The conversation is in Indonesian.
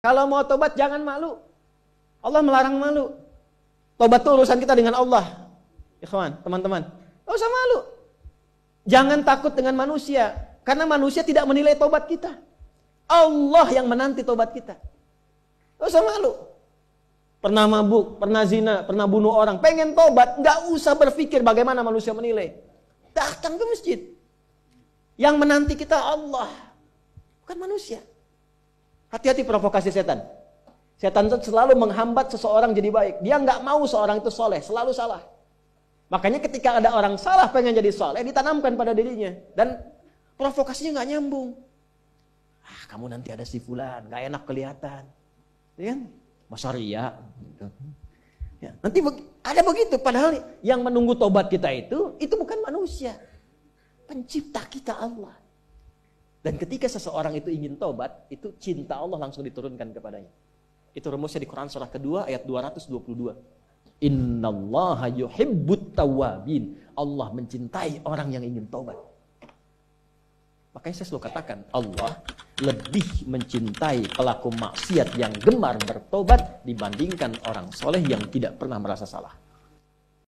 Kalau mau tobat jangan malu. Allah melarang malu. Tobat itu urusan kita dengan Allah. Ikhwan, teman-teman. Gak usah malu. Jangan takut dengan manusia. Karena manusia tidak menilai tobat kita. Allah yang menanti tobat kita. Gak usah malu. Pernah mabuk, pernah zina, pernah bunuh orang. Pengen tobat, gak usah berpikir bagaimana manusia menilai. Datang ke masjid. Yang menanti kita Allah. Bukan manusia. Hati-hati provokasi setan. Setan itu selalu menghambat seseorang jadi baik. Dia nggak mau seorang itu soleh, selalu salah. Makanya ketika ada orang salah pengen jadi soleh, ditanamkan pada dirinya. Dan provokasinya nggak nyambung. Ah, kamu nanti ada sifulan, nggak enak kelihatan. Ya kan? Masa gitu. Ya, nanti ada begitu. Padahal yang menunggu tobat kita itu, itu bukan manusia. Pencipta kita Allah. Dan ketika seseorang itu ingin tobat, itu cinta Allah langsung diturunkan kepadanya. Itu rumusnya di Quran surah kedua ayat 222. Innallaha yuhibbut tawabin. Allah mencintai orang yang ingin tobat. Makanya saya selalu katakan, Allah lebih mencintai pelaku maksiat yang gemar bertobat dibandingkan orang soleh yang tidak pernah merasa salah.